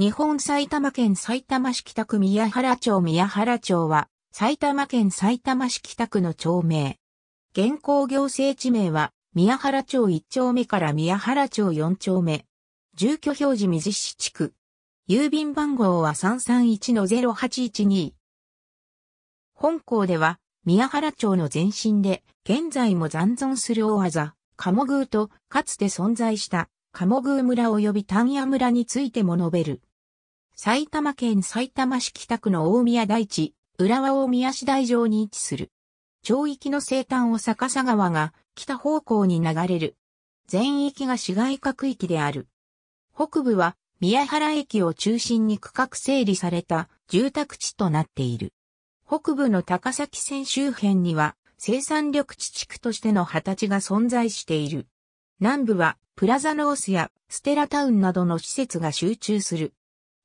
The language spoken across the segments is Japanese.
日本埼玉県埼玉市北区宮原町宮原町は埼玉県埼玉市北区の町名。現行行政地名は宮原町1丁目から宮原町4丁目。住居表示水市地区。郵便番号は331-0812。本校では宮原町の前身で現在も残存する大技、鴨宮とかつて存在した鴨宮村及び丹屋村についても述べる。埼玉県埼玉市北区の大宮台地、浦和大宮市台上に位置する。町域の西端を逆さ川が北方向に流れる。全域が市街化区域である。北部は宮原駅を中心に区画整理された住宅地となっている。北部の高崎線周辺には生産緑地地区としての畑地が存在している。南部はプラザノースやステラタウンなどの施設が集中する。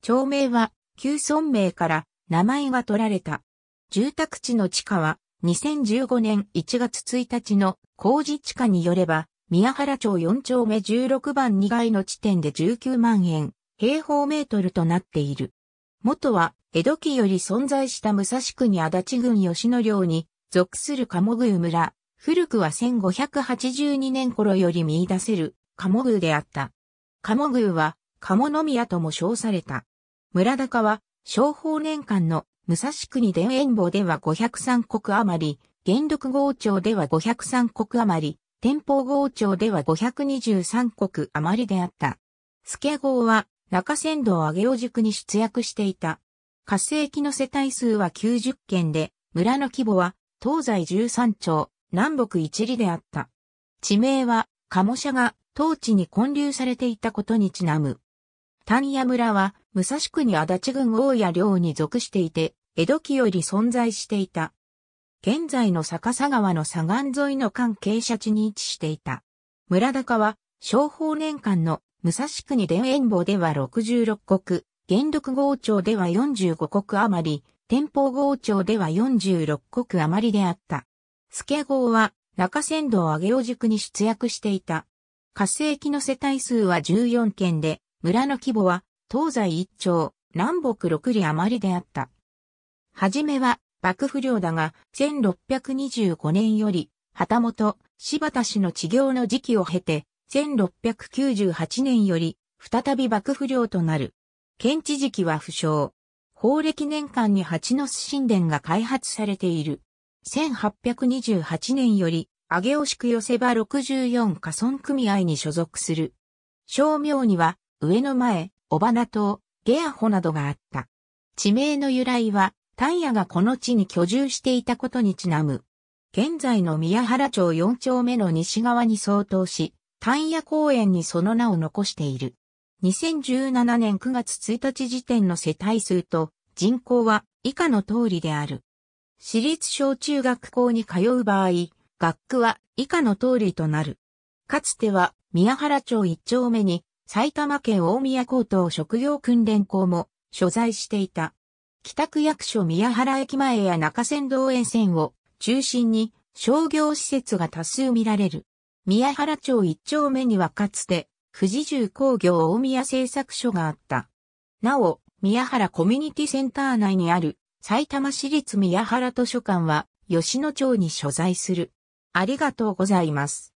町名は旧村名から名前が取られた。住宅地の地下は2015年1月1日の工事地下によれば、宮原町4丁目16番2階の地点で19万円、平方メートルとなっている。元は、江戸期より存在した武蔵区に足立郡吉野領に属する鴨宮村、古くは1582年頃より見出せる鴨宮であった。鴨宮は、鴨宮とも称された。村高は、商法年間の武蔵国田園坊では503国余り、元禄郷町では503国余り、天保郷町では523国余りであった。助郷は中山道上尾塾に出役していた。活性期の世帯数は90件で、村の規模は東西13町、南北一里であった。地名は、鴨社が当地に建立されていたことにちなむ。丹野村は、武蔵国足立郡大谷領に属していて、江戸期より存在していた。現在の逆さ川の左岸沿いの関傾斜地に位置していた。村高は、商法年間の武蔵国田園坊では66国、元禄号町では45国余り、天保号町では46国余りであった。助号は中山道上尾塾に出役していた。活性期の世帯数は14件で、村の規模は東西一丁、南北六里余りであった。はじめは幕府領だが、1625年より、旗本、柴田氏の治業の時期を経て、1698年より、再び幕府領となる。県知時期は不詳。法暦年間に蜂の巣神殿が開発されている。1828年より、上尾宿寄せ場64家村組合に所属する。商名には、上の前、小花島、ゲアホなどがあった。地名の由来は、タンヤがこの地に居住していたことにちなむ。現在の宮原町4丁目の西側に相当し、タンヤ公園にその名を残している。2017年9月1日時点の世帯数と人口は以下の通りである。私立小中学校に通う場合、学区は以下の通りとなる。かつては宮原町1丁目に埼玉県大宮高等職業訓練校も所在していた。北区役所宮原駅前や中山道沿線を中心に商業施設が多数見られる。宮原町一丁目にはかつて富士重工業大宮製作所があった。なお、宮原コミュニティセンター内にある埼玉市立宮原図書館は吉野町に所在する。ありがとうございます。